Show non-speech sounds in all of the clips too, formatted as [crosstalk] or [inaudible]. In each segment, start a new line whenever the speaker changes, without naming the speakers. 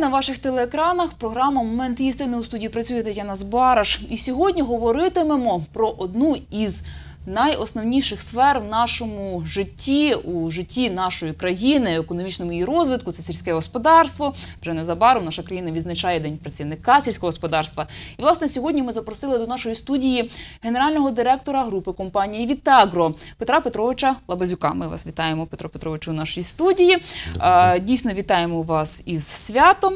на ваших телеекранах програма Момент істини у студії працює Тетяна Збараш. І сьогодні говоритимемо про одну із найосновніших сфер в нашому житті, у житті нашої країни, економічному її розвитку це сільське господарство. Вже незабаром наша країна відзначає день працівника сільського господарства. І власне сьогодні ми запросили до нашої студії генерального директора групи компанії Вітагро Петра Петровича Лабазюка. Ми вас вітаємо, Петро Петровичу, у нашій студії. Дійсно, вітаємо вас із святом.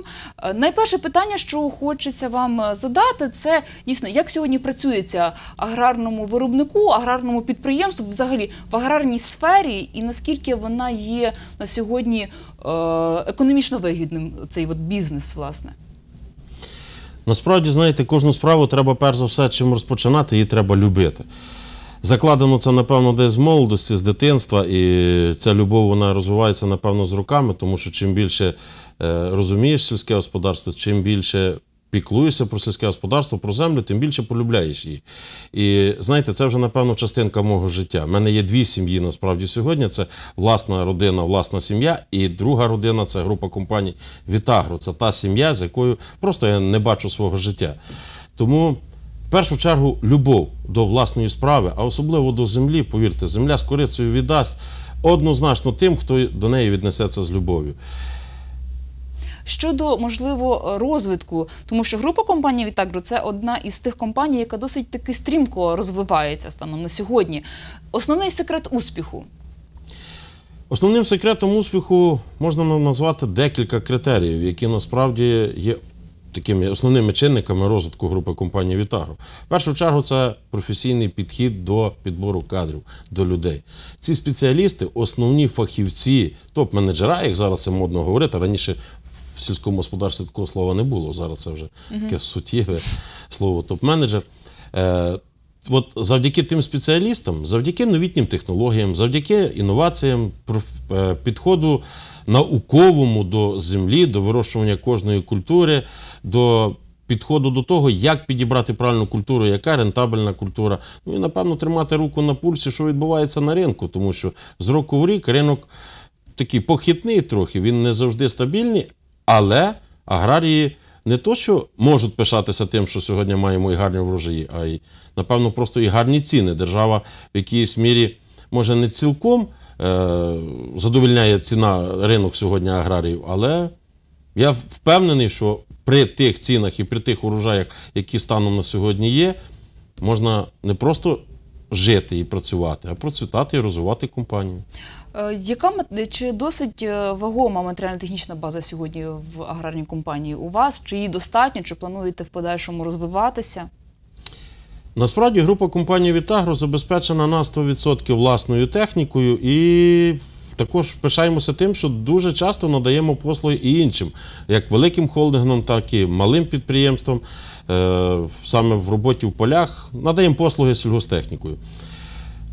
Найперше питання, що хочеться вам е, задати, це дійсно як сьогодні працюється аграрному виробнику. аграрному аграрному підприємству, взагалі в аграрній сфері, і наскільки вона є на сьогодні е, економічно вигідним цей от бізнес, власне?
Насправді, знаєте, кожну справу треба перш за все чим розпочинати, її треба любити. Закладено це, напевно, десь з молодості, з дитинства, і ця любов вона розвивається, напевно, з руками, тому що чим більше е, розумієш сільське господарство, чим більше піклуєшся про сільське господарство, про землю, тим більше полюбляєш її. І знаєте, це вже, напевно, частинка мого життя. У мене є дві сім'ї насправді сьогодні. Це власна родина, власна сім'я, і друга родина це група компаній Вітагро. Це та сім'я, з якою просто я не бачу свого життя. Тому. В першу чергу любов до власної справи, а особливо до землі, повірте, земля з корицею віддасть однозначно тим, хто до неї віднесеться з любов'ю
щодо можливо е, розвитку, тому що група компанії Вітагро це одна із тих компаній, яка досить таки стрімко розвивається станом на сьогодні. Основний секрет успіху.
Основним секретом успіху можна назвати декілька критеріїв, які насправді є такими основними чинниками розвитку групи компанії Вітагро. В першу чергу це професійний підхід до підбору кадрів, до людей. Ці спеціалісти, основні фахівці, топ-менеджера, як зараз це модно говорити, раніше в сільському господарстві такого слова не було. Зараз це вже таке суттєве слово топ-менеджер. Е, от завдяки тим спеціалістам, завдяки новітнім технологіям, завдяки інноваціям, е, підходу науковому до землі, до вирощування кожної культури, до підходу до того, як підібрати правильну культуру, яка рентабельна культура. Ну і напевно тримати руку на пульсі, що відбувається на ринку, тому що з року в рік ринок такий похитний трохи, він не завжди стабільний, але аграрії не то, що можуть пишатися тим, що сьогодні маємо і гарні врожаї, а й, напевно, просто і гарні ціни. Держава в якійсь мірі може не цілком е- задовільняє ціна ринок сьогодні аграріїв, але я впевнений, що при тих цінах і при тих урожаях, які станом на сьогодні є, можна не просто жити і працювати, а процвітати і розвивати компанію.
Е, яка чи досить е, вагома матеріально-технічна база сьогодні в аграрній компанії у вас? Чи її достатньо, чи плануєте в подальшому розвиватися?
Насправді група компанії Вітагро забезпечена на 100% власною технікою і також пишаємося тим, що дуже часто надаємо послуги і іншим, як великим холдингам, так і малим підприємствам, е, саме в роботі в полях, надаємо послуги сільгостехнікою.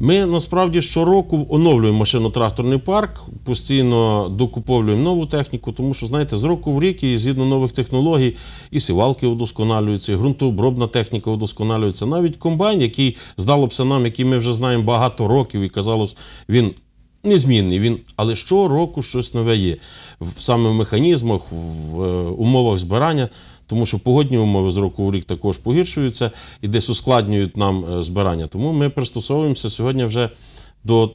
Ми насправді щороку оновлюємо машино-тракторний парк, постійно докуповлюємо нову техніку, тому що, знаєте, з року в рік і згідно нових технологій, і сівалки удосконалюються, і ґрунтообробна техніка удосконалюється. Навіть комбайн, який здалося нам, який ми вже знаємо багато років, і казалось, він. Незмінний він, але щороку щось нове є в саме в механізмах, в е, умовах збирання тому що погодні умови з року в рік також погіршуються і десь ускладнюють нам е, збирання. Тому ми пристосовуємося сьогодні вже до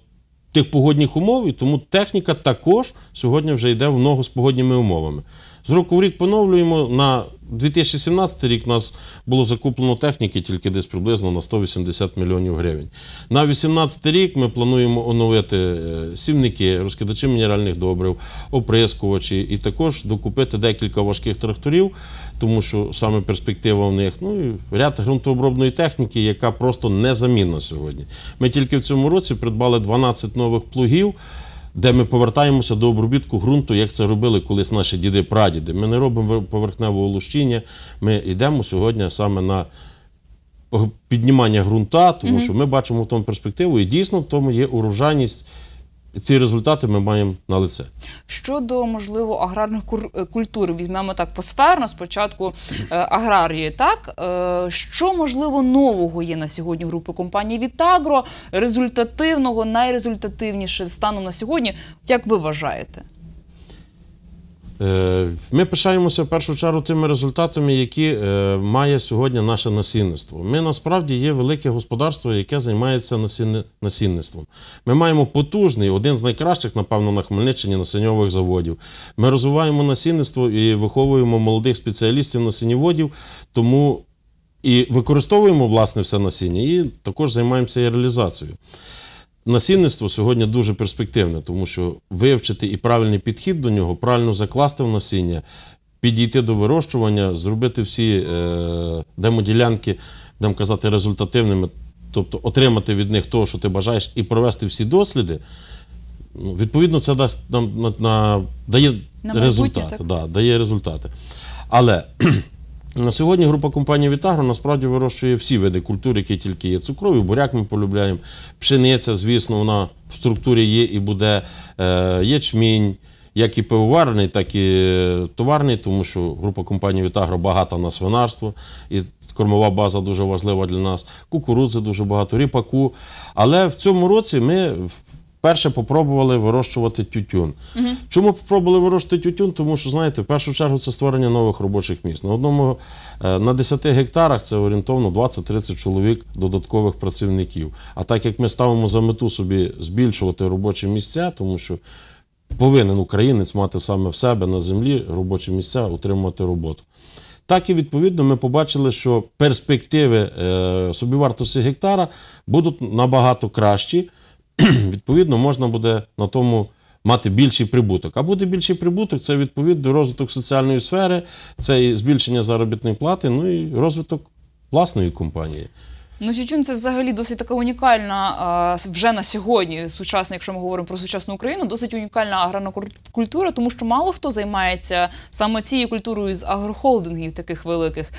тих погодних умов, і тому техніка також сьогодні вже йде в ногу з погодніми умовами. З року в рік поновлюємо. На 2017 рік у нас було закуплено техніки тільки десь приблизно на 180 мільйонів гривень. На 2018 рік ми плануємо оновити е, сівники, розкидачі мінеральних добрив, оприскувачі і також докупити декілька важких тракторів, тому що саме перспектива в них. Ну і ряд ґрунтообробної техніки, яка просто незамінна сьогодні. Ми тільки в цьому році придбали 12 нових плугів де ми повертаємося до обробітку ґрунту, як це робили колись наші діди-прадіди. Ми не робимо поверхневого лущіння, ми йдемо сьогодні саме на піднімання ґрунта, тому що ми бачимо в тому перспективу, і дійсно в тому є урожайність ці результати ми маємо на лице.
Щодо можливо аграрних е, культур, візьмемо так посферно, спочатку е, аграрії. Так е, що можливо нового є на сьогодні групи компанії Вітагро, результативного, найрезультативніше станом на сьогодні, як ви вважаєте?
Е, ми пишаємося в першу чергу тими результатами, які е, має сьогодні наше насінництво. Ми насправді є велике господарство, яке займається насінництвом. Ми маємо потужний, один з найкращих, напевно, на Хмельниччині насіньових заводів. Ми розвиваємо насінництво і виховуємо молодих спеціалістів насініводів, тому і використовуємо власне все насіння, і також займаємося і реалізацією насінництво сьогодні дуже перспективне, тому що вивчити і правильний підхід до нього, правильно закласти в насіння, підійти до вирощування, зробити всі е, демоділянки, будемо казати, результативними, тобто отримати від них того, що ти бажаєш, і провести всі досліди. Ну, відповідно, це дасть нам на, на, дає на результати. Да, дає результати. Але на сьогодні група компанії Вітагро насправді вирощує всі види культур, які тільки є цукрові, буряк ми полюбляємо, пшениця, звісно, вона в структурі є і буде е, ячмінь. Як і пивоварний, так і е, товарний, тому що група компанії Вітагро багата на свинарство, і кормова база дуже важлива для нас. Кукурудзи дуже багато, ріпаку. Але в цьому році ми вперше спробували вирощувати тютюн. Угу. Чому спробували вирощувати тютюн? Тому що, знаєте, в першу чергу це створення нових робочих місць. На одному е, на 10 гектарах це орієнтовно 20-30 чоловік додаткових працівників. А так як ми ставимо за мету собі збільшувати робочі місця, тому що. Повинен українець мати саме в себе на землі робочі місця, отримувати роботу. Так і відповідно ми побачили, що перспективи е, собівартості гектара будуть набагато кращі. [clears throat] відповідно можна буде на тому мати більший прибуток. А буде більший прибуток це відповідно розвиток соціальної сфери, це і збільшення заробітної плати, ну і розвиток власної компанії.
Ну, Чучун це взагалі досить така унікальна вже на сьогодні. Сучасна, якщо ми говоримо про сучасну Україну, досить унікальна аграрна культура, тому що мало хто займається саме цією культурою з агрохолдингів таких великих.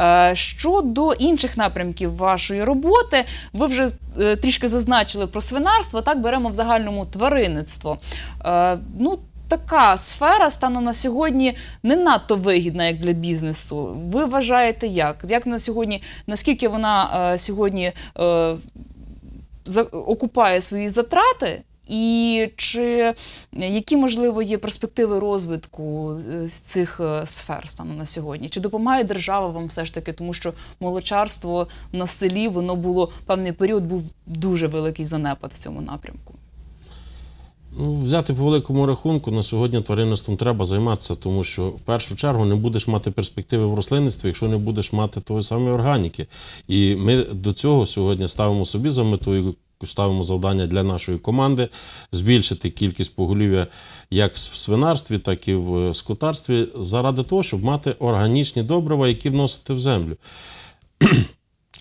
Е, щодо інших напрямків вашої роботи, ви вже е, трішки зазначили про свинарство. Так беремо в загальному тваринництво. Е, ну, така сфера станом на сьогодні не надто вигідна як для бізнесу. Ви вважаєте, як? Як на сьогодні, наскільки вона е, сьогодні е, за, окупає свої затрати? І чи які можливо є перспективи розвитку е, цих е, сфер станом на сьогодні? Чи допомагає держава вам все ж таки, тому що молочарство на селі воно було певний період, був дуже великий занепад в цьому напрямку?
Ну, взяти по великому рахунку на сьогодні тваринництвом треба займатися, тому що в першу чергу не будеш мати перспективи в рослинництві, якщо не будеш мати тої самої органіки. І ми до цього сьогодні ставимо собі за мету. Ставимо завдання для нашої команди збільшити кількість поголів'я як в свинарстві, так і в скотарстві, заради того, щоб мати органічні добрива, які вносити в землю.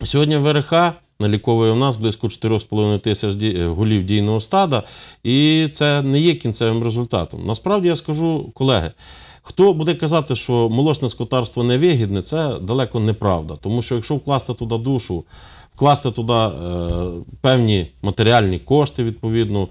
Сьогодні ВРХ наліковує в нас близько 4,5 тисяч е, голів дійного стада, і це не є кінцевим результатом. Насправді я скажу, колеги. Хто буде казати, що молочне скотарство невигідне, це далеко неправда. Тому що якщо вкласти туди душу, вкласти туди е, певні матеріальні кошти, відповідно,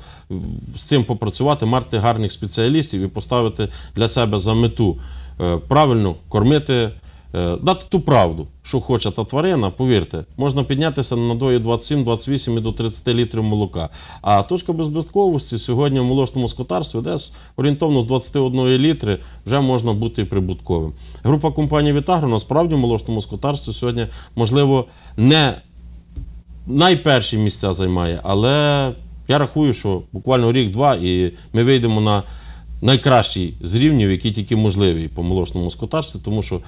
з цим попрацювати, марти гарних спеціалістів і поставити для себе за мету е, правильно кормити Е, дати ту правду, що хоче та тварина, повірте, можна піднятися на надої 27, 28 і до 30 літрів молока. А точка безбитковості сьогодні в молочному скотарстві десь орієнтовно з 21 літри вже можна бути і прибутковим. Група компанії Вітагро насправді в молочному скотарстві сьогодні, можливо, не найперші місця займає, але я рахую, що буквально рік-два, і ми вийдемо на найкращий з рівнів, який тільки можливий по молочному скотарстві, тому що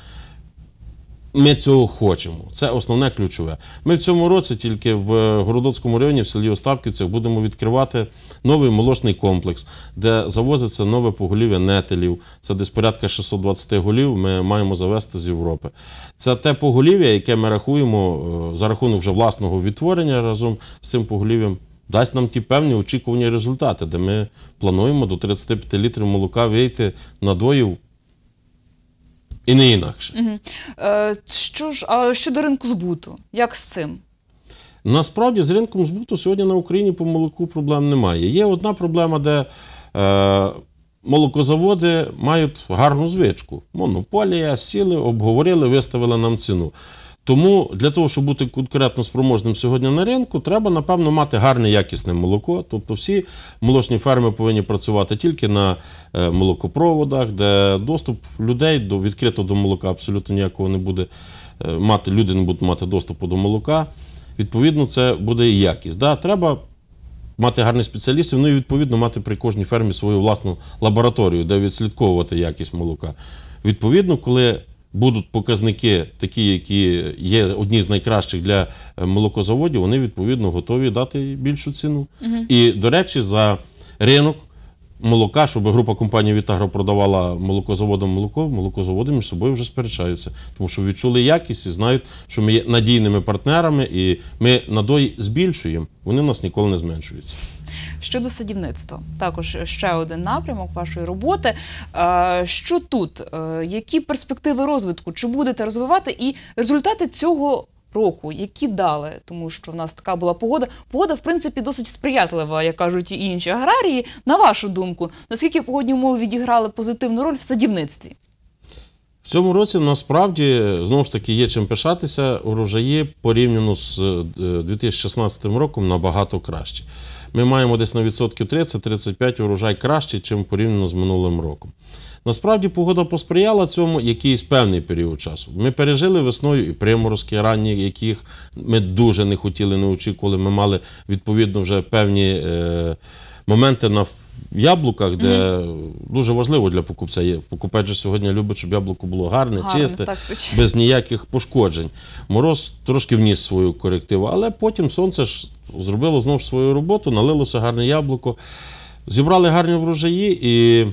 ми цього хочемо. Це основне ключове. Ми в цьому році тільки в Городоцькому районі, в селі Остапківцях, будемо відкривати новий молочний комплекс, де завозиться нове поголів'я нетелів. Це десь порядка 620 голів. Ми маємо завести з Європи. Це те поголів'я, яке ми рахуємо е, за рахунок вже власного відтворення разом з цим поголів'ям. Дасть нам ті певні очікувані результати, де ми плануємо до 35 літрів молока вийти на доїв і не інакше.
Угу. Е, що ж, а щодо ринку збуту, як з цим?
Насправді з ринком збуту сьогодні на Україні по молоку проблем немає. Є одна проблема, де е, молокозаводи мають гарну звичку. Монополія, сіли, обговорили, виставили нам ціну. Тому для того, щоб бути конкретно спроможним сьогодні на ринку, треба, напевно, мати гарне якісне молоко. Тобто всі молочні ферми повинні працювати тільки на е, молокопроводах, де доступ людей до відкрито до молока абсолютно ніякого не буде е, мати. Люди не будуть мати доступу до молока. Відповідно, це буде і якість. Да? Треба мати гарних спеціалістів, ну і відповідно мати при кожній фермі свою власну лабораторію, де відслідковувати якість молока. Відповідно, коли будуть показники, такі, які є одні з найкращих для е, молокозаводів, вони відповідно готові дати більшу ціну. Угу. І, до речі, за ринок. Молока, щоб група компанії Вітагро продавала молокозаводам молоко, молокозаводи між собою вже сперечаються, тому що відчули якість і знають, що ми є надійними партнерами, і ми надої збільшуємо. Вони в нас ніколи не зменшуються.
Щодо садівництва, також ще один напрямок вашої роботи. Е, що тут? Е, які перспективи розвитку? Чи будете розвивати і результати цього? Року, які дали, тому що в нас така була погода. Погода, в принципі, досить сприятлива, як кажуть і інші аграрії. На вашу думку, наскільки погодні умови відіграли позитивну роль в садівництві?
В цьому році насправді знову ж таки є чим пишатися. Урожаї порівняно з 2016 е, роком набагато краще ми маємо десь на відсотків 30-35 урожай краще, чим порівняно з минулим роком. Насправді погода посприяла цьому якийсь певний період часу. Ми пережили весною і приморозки ранні, яких ми дуже не хотіли, не очікували. Ми мали відповідно вже певні. Е моменти на яблуках, де дуже важливо для покупця є. Покупець же сьогодні любить, щоб яблуко було гарне, Гарне, чисте, так, без ніяких пошкоджень. Мороз трошки вніс свою корективу, але потім сонце ж зробило знову свою роботу, налилося гарне яблуко. Зібрали гарні врожаї і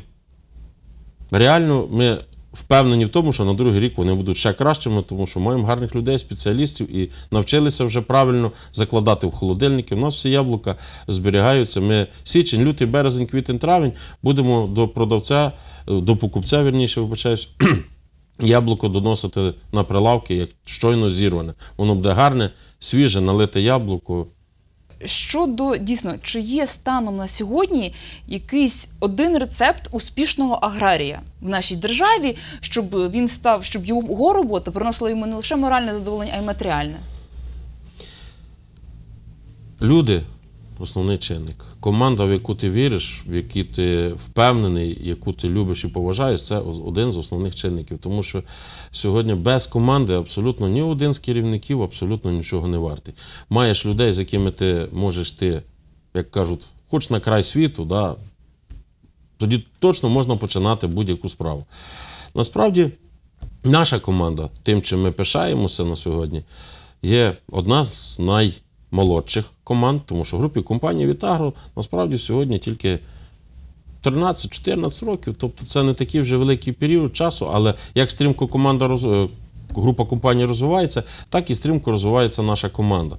реально ми впевнені в тому, що на другий рік вони будуть ще кращими, тому що маємо гарних людей, спеціалістів і навчилися вже правильно закладати в холодильники. У нас всі яблука зберігаються. Ми січень, лютий, березень, квітень, травень будемо до продавця, е, до покупця, вірніше вибачаюсь. [clears throat] Яблуко доносити на прилавки, як щойно зірване. Воно буде гарне, свіже, налите яблуко,
Щодо дійсно, чи є станом на сьогодні якийсь один рецепт успішного аграрія в нашій державі, щоб він став, щоб його робота приносила йому не лише моральне задоволення, а й матеріальне?
Люди основний чинник. Команда, в яку ти віриш, в яку ти впевнений, яку ти любиш і поважаєш, це один з основних чинників. Тому що сьогодні без команди абсолютно ні один з керівників абсолютно нічого не вартий. Маєш людей, з якими ти можеш ти, як кажуть, хоч на край світу, да, тоді точно можна починати будь-яку справу. Насправді, наша команда, тим, чим ми пишаємося на сьогодні, є одна з най молодших команд, тому що в групі компанії Вітагро насправді сьогодні тільки 13-14 років, тобто це не такий вже великий період часу, але як стрімко команда роз... Е, група компаній розвивається, так і стрімко розвивається наша команда.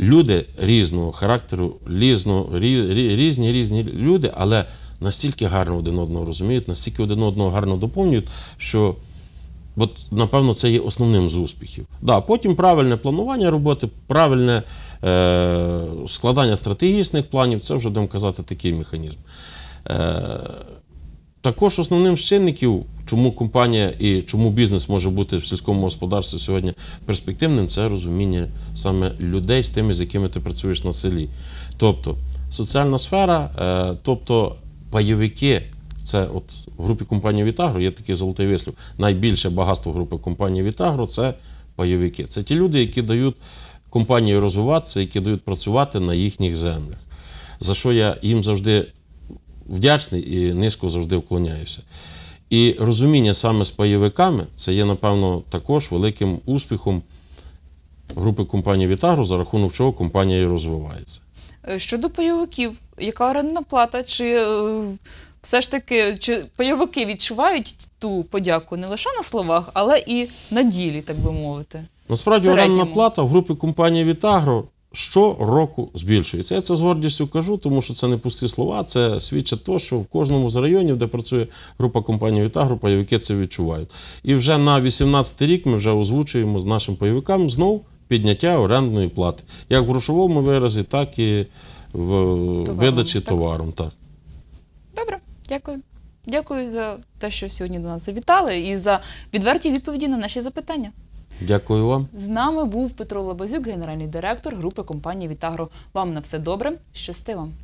Люди різного характеру, різно, різні різні люди, але настільки гарно один одного розуміють, настільки один одного гарно доповнюють, що От, напевно, це є основним з успіхів. Да, Потім правильне планування роботи, правильне е, складання стратегічних планів це вже будемо казати такий механізм. Е, Також основним з чинників, чому компанія і чому бізнес може бути в сільському господарстві сьогодні перспективним, це розуміння саме людей з тими, з якими ти працюєш на селі. Тобто соціальна сфера, е, тобто пайовики. Це от в групі компанії Вітагро є такий золотий вислів. Найбільше багатство групи компанії Вітагро це пайовики. Це ті люди, які дають компанії розвиватися, які дають працювати на їхніх землях. За що я їм завжди вдячний і низько завжди вклоняюся. І розуміння саме з пайовиками це є, напевно, також великим успіхом групи компанії Вітагро, за рахунок чого компанія і розвивається.
Е, щодо пайовиків, яка орендна плата? Чи е, все ж таки, чи пайовики відчувають ту подяку не лише на словах, але і на ділі, так би мовити. Насправді орендна
плата в групі компанії Вітагро щороку збільшується. Я це з гордістю кажу, тому що це не пусті слова. Це свідчить те, що в кожному з районів, де працює група компанії Вітагро, пайовики це відчувають. І вже на 18-й рік ми вже озвучуємо з нашим пайовикам знову підняття орендної плати, як в грошовому виразі, так і в товаром, видачі так? товаром. Так.
Добре. Дякую. Дякую за те, що сьогодні до нас завітали, і за відверті відповіді на наші запитання.
Дякую вам.
З нами був Петро Лабазюк, генеральний директор групи компанії Вітагро. Вам на все добре. Щасти вам.